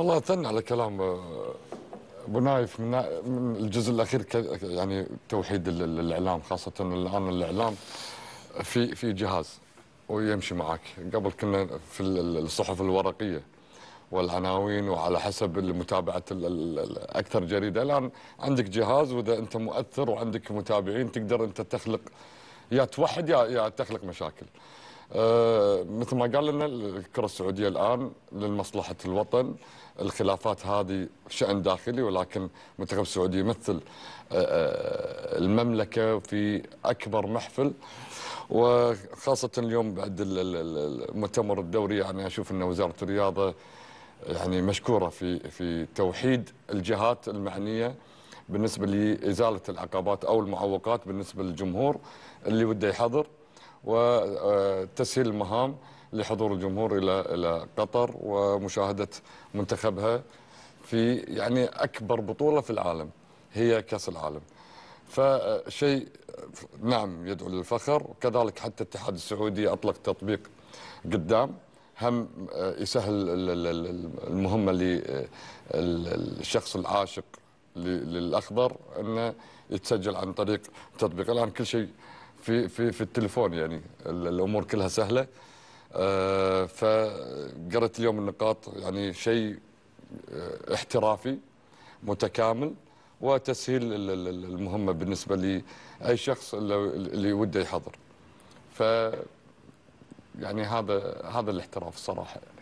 والله اثنى على كلام آه، ابو نايف من الجزء الاخير يعني توحيد الاعلام خاصه الان الاعلام في في جهاز ويمشي معك قبل كنا في الصحف الورقيه والعناوين وعلى حسب متابعه اكثر جريده الان عندك جهاز واذا انت مؤثر وعندك متابعين تقدر انت تخلق يا توحد يا تخلق مشاكل آه، مثل ما قال لنا الكره السعوديه الان لمصلحه الوطن الخلافات هذه شان داخلي ولكن منتخب السعودي يمثل آه، آه، المملكه في اكبر محفل وخاصه اليوم بعد المؤتمر الدوري يعني اشوف ان وزاره الرياضه يعني مشكوره في في توحيد الجهات المعنيه بالنسبه لازاله العقبات او المعوقات بالنسبه للجمهور اللي وده يحضر وتسهيل المهام لحضور الجمهور إلى إلى قطر ومشاهدة منتخبها في يعني أكبر بطولة في العالم هي كأس العالم فشيء نعم يدعو للفخر وكذلك حتى الاتحاد السعودي أطلق تطبيق قدام هم يسهل المهمة للشخص العاشق للأخضر أنه يتسجل عن طريق تطبيق الآن كل شيء في في في التليفون يعني الامور كلها سهله آه، فجرت اليوم النقاط يعني شيء آه، احترافي متكامل وتسهيل المهمه بالنسبه لاي شخص اللي وده يحضر ف يعني هذا هذا الاحتراف الصراحه يعني